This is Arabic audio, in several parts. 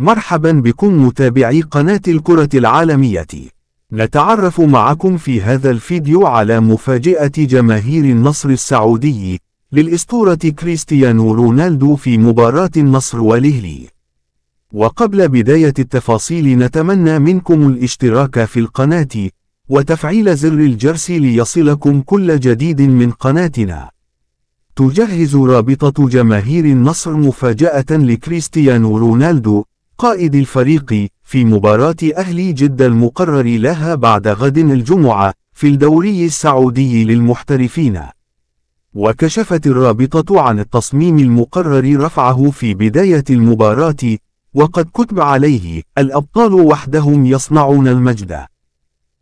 مرحبا بكم متابعي قناة الكرة العالمية نتعرف معكم في هذا الفيديو على مفاجأة جماهير النصر السعودي للإسطورة كريستيانو رونالدو في مباراة النصر والهلي وقبل بداية التفاصيل نتمنى منكم الاشتراك في القناة وتفعيل زر الجرس ليصلكم كل جديد من قناتنا تجهز رابطة جماهير النصر مفاجأة لكريستيانو رونالدو قائد الفريق في مباراة أهلي جدة المقرر لها بعد غد الجمعة في الدوري السعودي للمحترفين وكشفت الرابطة عن التصميم المقرر رفعه في بداية المباراة وقد كتب عليه الأبطال وحدهم يصنعون المجد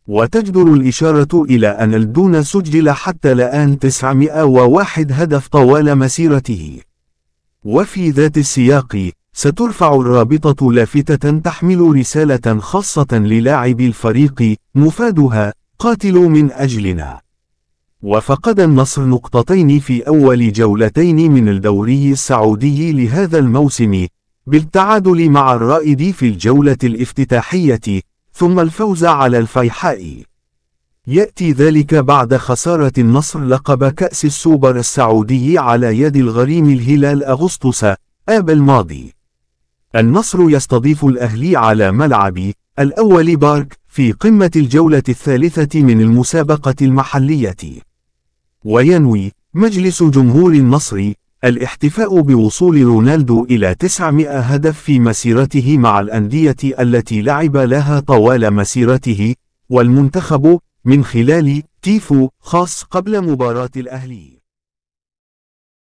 وتجدر الإشارة إلى أن الدون سجل حتى الآن 901 هدف طوال مسيرته وفي ذات السياق سترفع الرابطة لافتة تحمل رسالة خاصة للاعبي الفريق مفادها قاتلوا من أجلنا وفقد النصر نقطتين في أول جولتين من الدوري السعودي لهذا الموسم بالتعادل مع الرائد في الجولة الافتتاحية ثم الفوز على الفيحاء يأتي ذلك بعد خسارة النصر لقب كأس السوبر السعودي على يد الغريم الهلال أغسطس آب الماضي النصر يستضيف الأهلي على ملعب الأول بارك في قمة الجولة الثالثة من المسابقة المحلية. وينوي مجلس جمهور النصر الاحتفاء بوصول رونالدو إلى 900 هدف في مسيرته مع الأندية التي لعب لها طوال مسيرته، والمنتخب من خلال تيفو خاص قبل مباراة الأهلي.